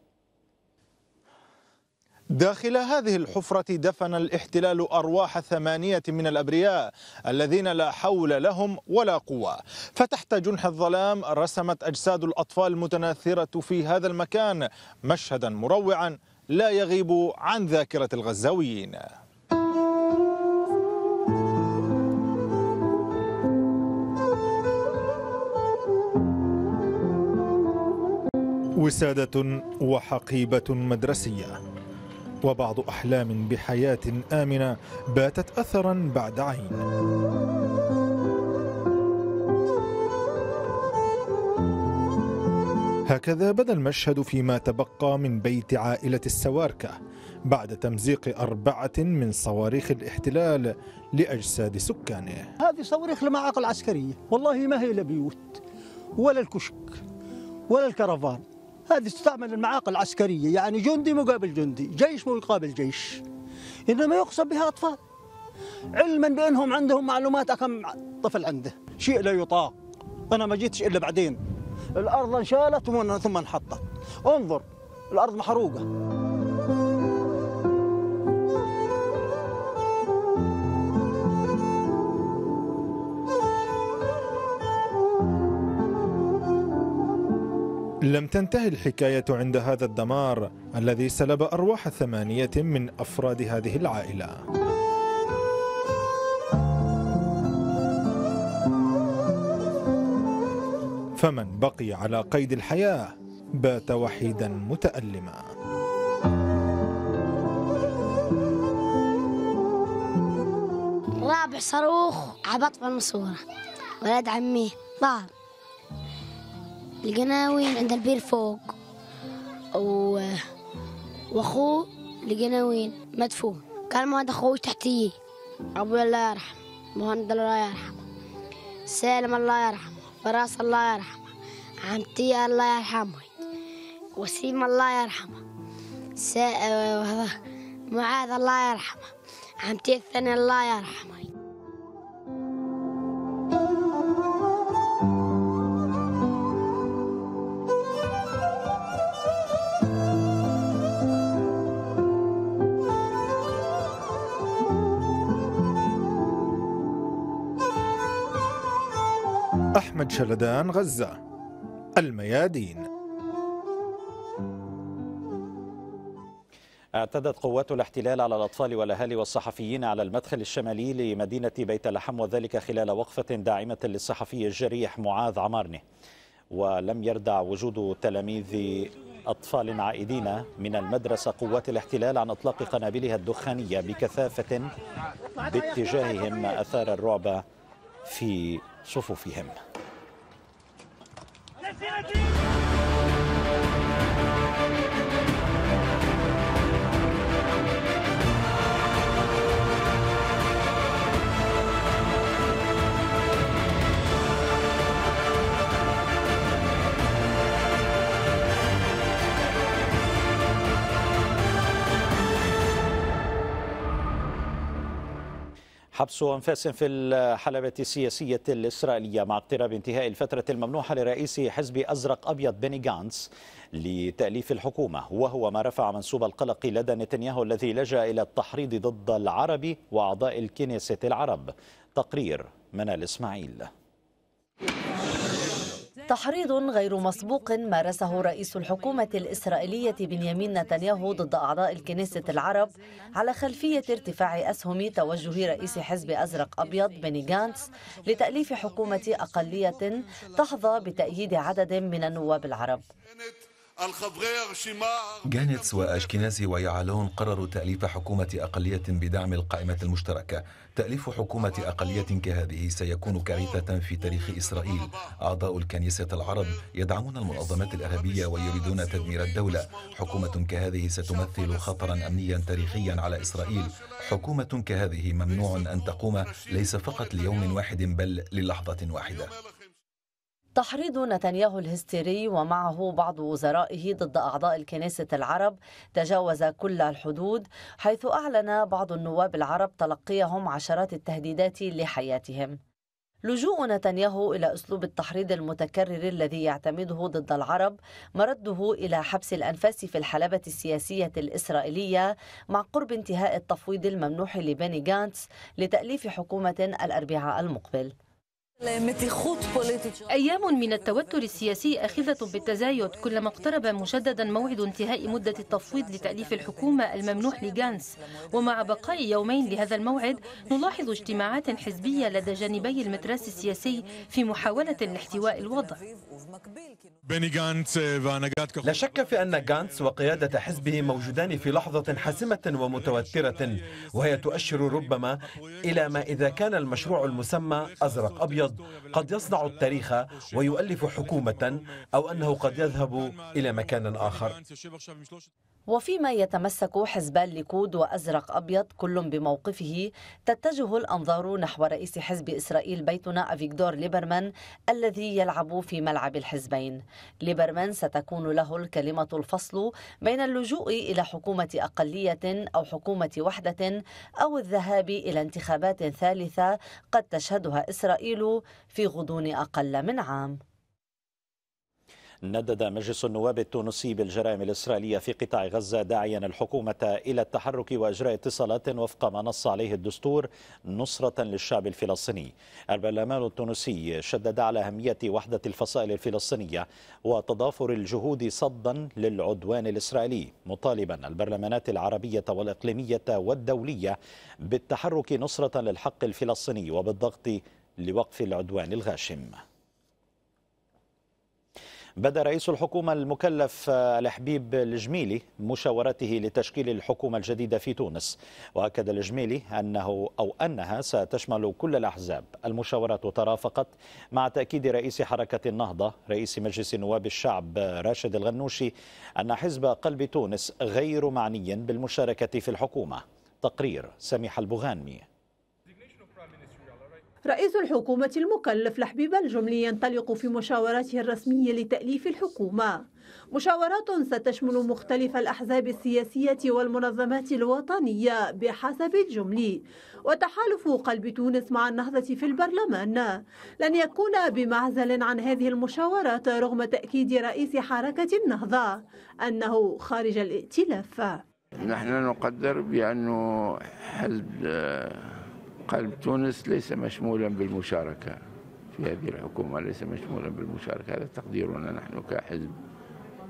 [SPEAKER 2] داخل هذه الحفرة دفن الاحتلال أرواح ثمانية من الأبرياء الذين لا حول لهم ولا قوة فتحت جنح الظلام رسمت أجساد الأطفال المتناثرة في هذا المكان مشهدا مروعا لا يغيب عن ذاكرة الغزاويين وسادة وحقيبة مدرسية وبعض أحلام بحياة آمنة باتت أثرا بعد عين هكذا بدا المشهد فيما تبقى من بيت عائلة السواركة بعد تمزيق أربعة من صواريخ الاحتلال لأجساد سكانه
[SPEAKER 10] هذه صواريخ المعاقل العسكرية والله ما هي لبيوت ولا الكشك ولا الكرفان هذه تستعمل المعاقل العسكرية يعني جندي مقابل جندي جيش مقابل جيش إنما يقصد بها أطفال علما بأنهم عندهم معلومات أكم طفل عنده شيء لا يطاق أنا ما جيتش إلا بعدين الأرض انشالت ثم انحطت انظر الأرض محروقة
[SPEAKER 2] لم تنتهي الحكاية عند هذا الدمار الذي سلب أرواح ثمانية من أفراد هذه العائلة فمن بقي على قيد الحياة بات وحيدا متألما
[SPEAKER 11] رابع صاروخ عبط بالمصورة ولد عمي ضار وين عند البير فوق و... واخوه وين مدفون كان مهند اخوه تحتي ابوي الله يرحمه مهند الله يرحمه سالم الله يرحمه فراس الله يرحمه عمتي الله يرحمه وسيم الله يرحمه سا... آه، معاذ الله يرحمه عمتي الثانية الله يرحمه
[SPEAKER 2] أحمد شلدان غزة الميادين
[SPEAKER 1] اعتدت قوات الاحتلال على الأطفال والأهالي والصحفيين على المدخل الشمالي لمدينة بيت لحم وذلك خلال وقفة داعمة للصحفي الجريح معاذ عمارنه ولم يردع وجود تلاميذ أطفال عائدين من المدرسة قوات الاحتلال عن إطلاق قنابلها الدخانية بكثافة باتجاههم أثار الرعب في صفوفهم حبس أنفاس في الحلبة السياسية الإسرائيلية مع اقتراب انتهاء الفترة الممنوحة لرئيس حزب أزرق أبيض بيني جانس لتأليف الحكومة وهو ما رفع منسوب القلق لدى نتنياهو الذي لجأ إلى التحريض ضد العرب وأعضاء الكنيسة العرب تقرير من الإسماعيل
[SPEAKER 11] تحريض غير مسبوق مارسه رئيس الحكومة الإسرائيلية بنيامين نتنياهو ضد أعضاء الكنيسة العرب على خلفية ارتفاع أسهم توجه رئيس حزب أزرق أبيض بني جانتس لتأليف حكومة أقلية تحظى بتأييد عدد من النواب العرب
[SPEAKER 2] جانيتس وأشكنازي ويعلون قرروا تأليف حكومة أقلية بدعم القائمة المشتركة تأليف حكومة أقلية كهذه سيكون كارثة في تاريخ إسرائيل أعضاء الكنيسة العرب يدعمون المنظمات الإرهابية ويريدون تدمير الدولة حكومة كهذه ستمثل خطرا أمنيا تاريخيا على إسرائيل حكومة كهذه ممنوع أن تقوم ليس فقط ليوم واحد بل للحظة واحدة
[SPEAKER 11] تحريض نتنياهو الهستيري ومعه بعض وزرائه ضد أعضاء الكنيسة العرب تجاوز كل الحدود حيث أعلن بعض النواب العرب تلقيهم عشرات التهديدات لحياتهم لجوء نتنياهو إلى أسلوب التحريض المتكرر الذي يعتمده ضد العرب مرده إلى حبس الأنفاس في الحلبة السياسية الإسرائيلية مع قرب انتهاء التفويض الممنوح لبني جانتس لتأليف حكومة الأربعاء المقبل
[SPEAKER 5] أيام من
[SPEAKER 11] التوتر السياسي أخذة بالتزايد كلما اقترب مجددا موعد انتهاء مدة التفويض لتأليف الحكومة الممنوح لجانس ومع بقاء يومين لهذا الموعد نلاحظ اجتماعات حزبية لدى جانبي المتراس السياسي في محاولة لاحتواء الوضع
[SPEAKER 2] لا شك في أن غانس وقيادة حزبه موجودان في لحظة حاسمة ومتوترة وهي تؤشر ربما إلى ما إذا كان المشروع المسمى أزرق أبيض الرياض قد يصنع التاريخ ويؤلف حكومة أو أنه قد يذهب إلى مكان آخر
[SPEAKER 11] وفيما يتمسك حزب الليكود وأزرق أبيض كل بموقفه تتجه الأنظار نحو رئيس حزب إسرائيل بيتنا أفيغدور ليبرمان الذي يلعب في ملعب الحزبين ليبرمان ستكون له الكلمة الفصل بين اللجوء إلى حكومة أقلية أو حكومة وحدة أو الذهاب إلى انتخابات ثالثة قد تشهدها إسرائيل في غضون أقل من عام
[SPEAKER 1] ندد مجلس النواب التونسي بالجرائم الإسرائيلية في قطاع غزة داعيا الحكومة إلى التحرك وإجراء اتصالات وفق ما نص عليه الدستور نصرة للشعب الفلسطيني البرلمان التونسي شدد على أهمية وحدة الفصائل الفلسطينية وتضافر الجهود صدا للعدوان الإسرائيلي مطالبا البرلمانات العربية والإقليمية والدولية بالتحرك نصرة للحق الفلسطيني وبالضغط لوقف العدوان الغاشم بدا رئيس الحكومة المكلف آه، الحبيب الجميلي مشاورته لتشكيل الحكومة الجديدة في تونس وأكد الجميلي أنه أو أنها ستشمل كل الأحزاب المشاورات ترافقت مع تأكيد رئيس حركة النهضة رئيس مجلس نواب الشعب آه، راشد الغنوشي أن حزب قلب تونس غير معني بالمشاركة في الحكومة تقرير سميح البغانمي
[SPEAKER 4] رئيس الحكومة المكلف لحبيب الجملي ينطلق في مشاوراته الرسمية لتأليف الحكومة مشاورات ستشمل مختلف الأحزاب السياسية والمنظمات الوطنية بحسب الجملي وتحالف قلب تونس مع النهضة في البرلمان لن يكون بمعزل عن هذه المشاورات رغم تأكيد رئيس حركة النهضة أنه خارج الائتلاف
[SPEAKER 7] نحن نقدر بأنه حزب قلب تونس ليس مشمولا بالمشاركة في هذه الحكومة ليس مشمولا بالمشاركة هذا تقديرنا نحن كحزب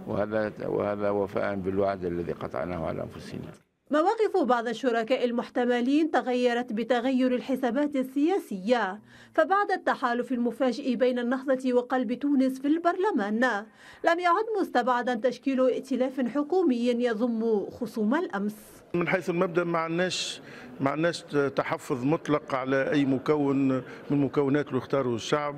[SPEAKER 7] وهذا وهذا وفاء بالوعد الذي قطعناه على أنفسنا
[SPEAKER 4] مواقف بعض الشركاء المحتملين تغيرت بتغير الحسابات السياسية فبعد التحالف المفاجئ بين النهضة وقلب تونس في البرلمان لم يعد مستبعدا تشكيل ائتلاف حكومي يضم خصوم الأمس
[SPEAKER 7] من حيث المبدا ما عندناش ما عندناش تحفظ مطلق على اي مكون من مكونات اللي اختاره الشعب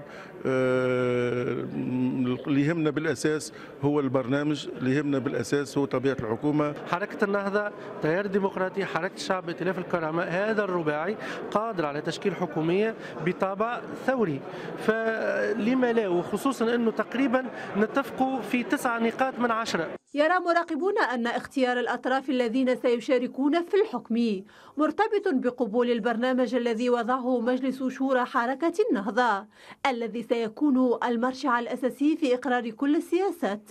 [SPEAKER 7] اللي آه، يهمنا بالاساس هو البرنامج اللي يهمنا بالاساس هو طبيعه الحكومه حركه النهضه تيار الديمقراطي حركه الشعب ائتلاف الكرامه هذا الرباعي قادر على تشكيل حكوميه بطابع ثوري فلما لا وخصوصا انه تقريبا نتفقوا في تسع نقاط من عشره
[SPEAKER 4] يرى مراقبون ان اختيار الاطراف الذين سيشاركون في الحكم مرتبط بقبول البرنامج الذي وضعه مجلس شورى حركه النهضه الذي سيكون المرجع الأساسي في إقرار كل السياسات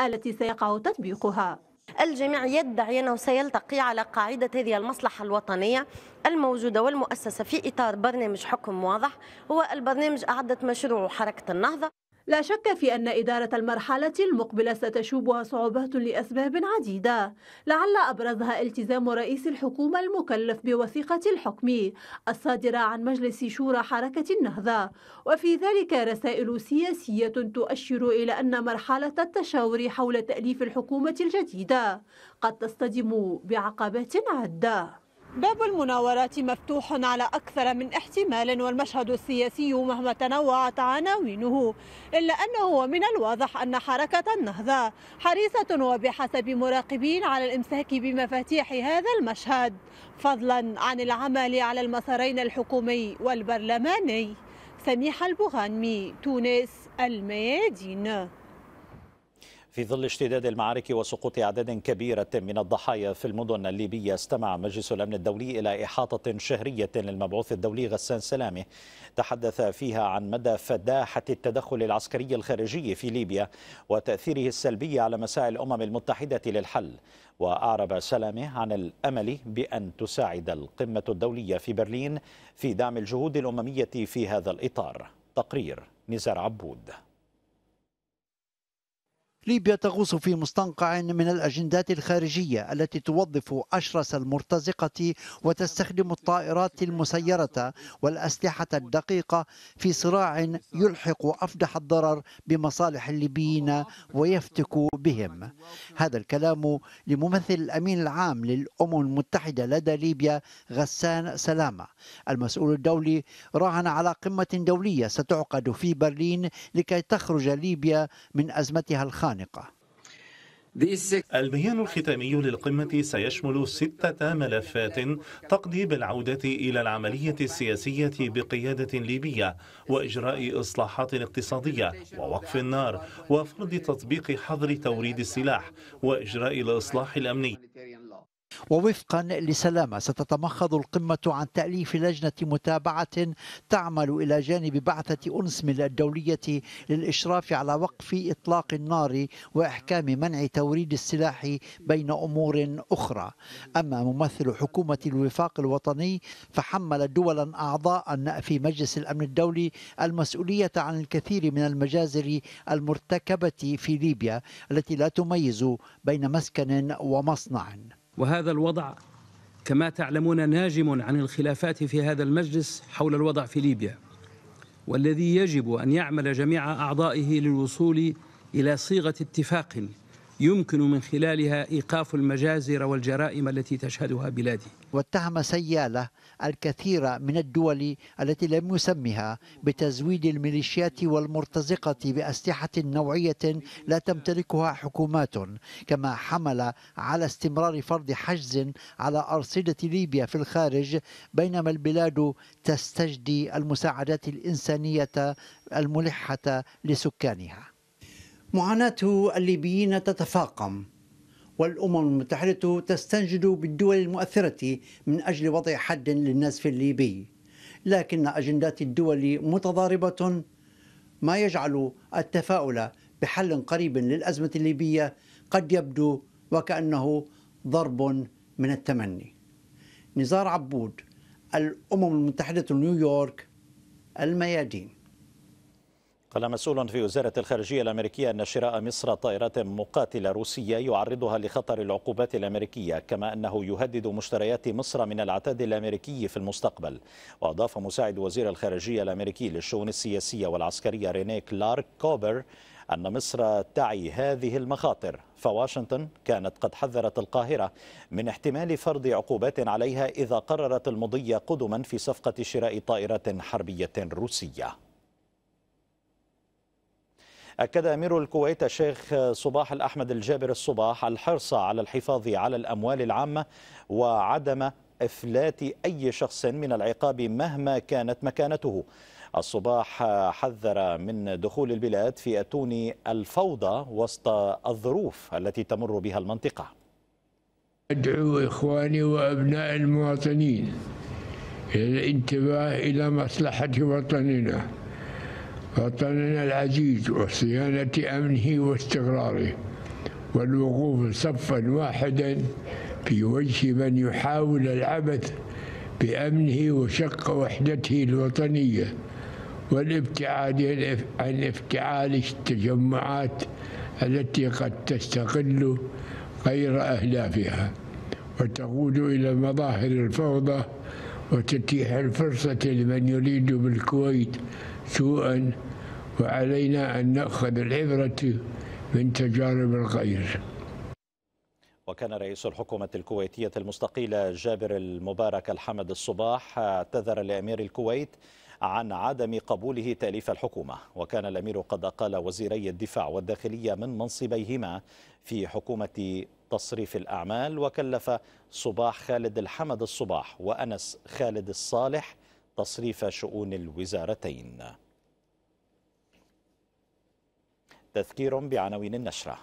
[SPEAKER 4] التي سيقع تطبيقها الجميع يدعي أنه سيلتقي على قاعدة هذه المصلحة الوطنية الموجودة والمؤسسة في إطار برنامج حكم واضح هو البرنامج أعدت مشروع حركة النهضة لا شك في أن إدارة المرحلة المقبلة ستشوبها صعوبات لأسباب عديدة لعل أبرزها التزام رئيس الحكومة المكلف بوثيقة الحكم الصادرة عن مجلس شورى حركة النهضة وفي ذلك رسائل سياسية تؤشر إلى أن مرحلة التشاور حول تأليف الحكومة الجديدة قد تصطدم بعقبات عدة باب المناورات مفتوح على أكثر من احتمال والمشهد السياسي مهما تنوعت عناوينه إلا أنه من الواضح أن حركة النهضة حريصة وبحسب مراقبين على الإمساك بمفاتيح هذا المشهد فضلا عن العمل على المسارين الحكومي والبرلماني سميحة البغانمي تونس الميادين
[SPEAKER 1] في ظل اشتداد المعارك وسقوط أعداد كبيرة من الضحايا في المدن الليبية استمع مجلس الأمن الدولي إلى إحاطة شهرية للمبعوث الدولي غسان سلامه تحدث فيها عن مدى فداحة التدخل العسكري الخارجي في ليبيا وتأثيره السلبي على مساعي الأمم المتحدة للحل وأعرب سلامه عن الأمل بأن تساعد القمة الدولية في برلين في دعم الجهود الأممية في هذا الإطار تقرير نزار عبود
[SPEAKER 10] ليبيا تغوص في مستنقع من الأجندات الخارجية التي توظف أشرس المرتزقة وتستخدم الطائرات المسيرة والأسلحة الدقيقة في صراع يلحق أفدح الضرر بمصالح الليبيين ويفتك بهم هذا الكلام لممثل الأمين العام للأمم المتحدة لدى ليبيا غسان سلامة المسؤول الدولي راهن على قمة دولية ستعقد في برلين لكي تخرج ليبيا من أزمتها الخام خانقة
[SPEAKER 2] البيان الختامي للقمة سيشمل ستة ملفات تقضي بالعودة إلى العملية السياسية بقيادة ليبية وإجراء إصلاحات اقتصادية ووقف النار وفرض تطبيق حظر توريد السلاح وإجراء الإصلاح الأمني
[SPEAKER 10] ووفقا لسلامة ستتمخض القمة عن تأليف لجنة متابعة تعمل إلى جانب بعثة أنسمل الدولية للإشراف على وقف إطلاق النار وإحكام منع توريد السلاح بين أمور أخرى أما ممثل حكومة الوفاق الوطني فحمل دولا أعضاء في مجلس الأمن الدولي المسؤولية عن الكثير من المجازر المرتكبة في ليبيا التي لا تميز بين مسكن ومصنع
[SPEAKER 3] وهذا الوضع كما تعلمون ناجم عن الخلافات في هذا المجلس حول الوضع في ليبيا والذي يجب أن يعمل جميع أعضائه للوصول إلى صيغة اتفاق يمكن من خلالها إيقاف المجازر والجرائم التي تشهدها بلادي
[SPEAKER 10] واتهم سيالة الكثير من الدول التي لم يسمها بتزويد الميليشيات والمرتزقة بأسلحة نوعية لا تمتلكها حكومات كما حمل على استمرار فرض حجز على أرصدة ليبيا في الخارج بينما البلاد تستجدي المساعدات الإنسانية الملحة لسكانها معاناة الليبيين تتفاقم والأمم المتحدة تستنجد بالدول المؤثرة من أجل وضع حد للنزف الليبي لكن أجندات الدول متضاربة ما يجعل التفاؤل بحل قريب للأزمة الليبية قد يبدو وكأنه ضرب من التمني نزار عبود الأمم المتحدة نيويورك الميادين
[SPEAKER 1] قال مسؤول في وزارة الخارجية الأمريكية أن شراء مصر طائرات مقاتلة روسية يعرضها لخطر العقوبات الأمريكية كما أنه يهدد مشتريات مصر من العتاد الأمريكي في المستقبل وأضاف مساعد وزير الخارجية الأمريكي للشؤون السياسية والعسكرية رينيك كلارك كوبر أن مصر تعي هذه المخاطر فواشنطن كانت قد حذرت القاهرة من احتمال فرض عقوبات عليها إذا قررت المضي قدما في صفقة شراء طائرات حربية روسية أكد أمير الكويت الشيخ صباح الأحمد الجابر الصباح الحرص على الحفاظ على الأموال العامة وعدم إفلات أي شخص من العقاب مهما كانت مكانته الصباح حذر من دخول البلاد في أتون الفوضى وسط الظروف التي تمر بها المنطقة
[SPEAKER 10] أدعو إخواني وأبناء المواطنين للانتباه إلى مصلحة وطننا وطننا العزيز وصيانة أمنه واستقراره والوقوف صفا واحدا في وجه من يحاول العبث بأمنه وشق وحدته الوطنية والابتعاد عن افتعال التجمعات التي قد تستقل غير أهدافها وتقود إلى مظاهر الفوضى وتتيح الفرصة لمن يريد بالكويت سوءا وعلينا أن نأخذ العبرة من تجارب الغير
[SPEAKER 1] وكان رئيس الحكومة الكويتية المستقيلة جابر المبارك الحمد الصباح اعتذر لأمير الكويت عن عدم قبوله تأليف الحكومة وكان الأمير قد أقال وزيري الدفاع والداخلية من منصبيهما في حكومة تصريف الأعمال وكلف صباح خالد الحمد الصباح وأنس خالد الصالح تصريف شؤون الوزارتين تذكير بعناوين النشره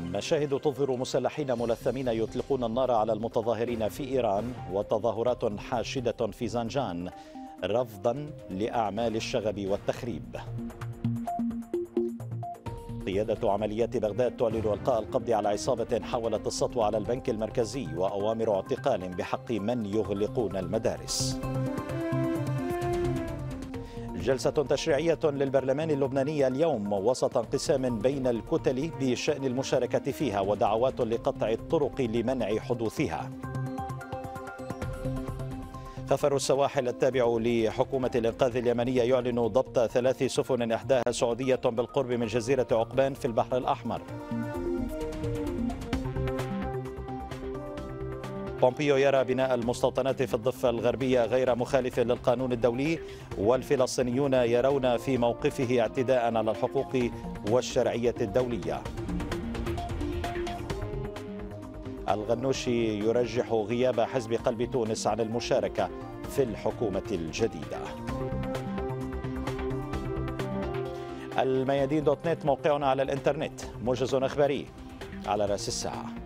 [SPEAKER 1] مشاهد تظهر مسلحين ملثمين يطلقون النار على المتظاهرين في إيران وتظاهرات حاشدة في زنجان رفضا لأعمال الشغب والتخريب قيادة عمليات بغداد تعلن إلقاء القبض على عصابة حاولت السطو على البنك المركزي وأوامر اعتقال بحق من يغلقون المدارس جلسة تشريعية للبرلمان اللبناني اليوم وسط انقسام بين الكتل بشأن المشاركة فيها ودعوات لقطع الطرق لمنع حدوثها سفر السواحل التابع لحكومة الإنقاذ اليمنية يعلن ضبط ثلاث سفن إحداها سعودية بالقرب من جزيرة عقبان في البحر الأحمر بومبيو يرى بناء المستوطنات في الضفة الغربية غير مخالف للقانون الدولي والفلسطينيون يرون في موقفه اعتداء على الحقوق والشرعية الدولية الغنوشي يرجح غياب حزب قلب تونس عن المشاركة في الحكومة الجديدة الميادين دوت نت موقعنا على الانترنت موجز اخباري على راس الساعه